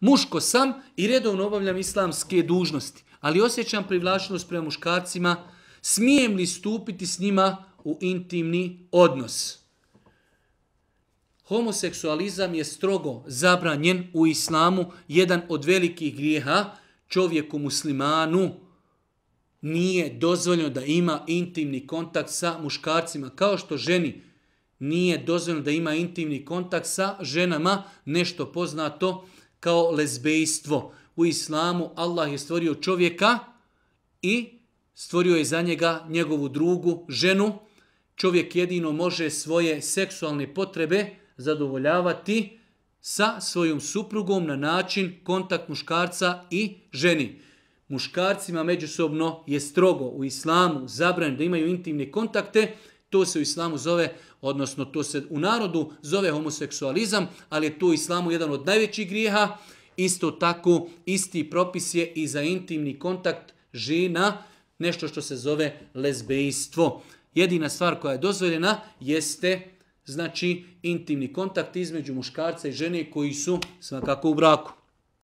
Muško sam i redovno obavljam islamske dužnosti, ali osjećam privlačnost prema muškarcima, smijem li stupiti s njima u intimni odnos. Homoseksualizam je strogo zabranjen u islamu, jedan od velikih grijeha čovjeku muslimanu nije dozvoljeno da ima intimni kontakt sa muškarcima, kao što ženi nije dozvoljeno da ima intimni kontakt sa ženama, nešto poznato kao lezbejstvo. U islamu Allah je stvorio čovjeka i stvorio je za njega njegovu drugu ženu. Čovjek jedino može svoje seksualne potrebe zadovoljavati sa svojom suprugom na način kontakt muškarca i ženi. Muškarcima međusobno je strogo u islamu zabranjeno da imaju intimne kontakte, To se u islamu zove, odnosno to se u narodu zove homoseksualizam, ali je to u islamu jedan od najvećih grijeha. Isto tako, isti propis je i za intimni kontakt žena, nešto što se zove lezbejstvo. Jedina stvar koja je dozvoljena jeste znači intimni kontakt između muškarca i žene koji su svakako u braku.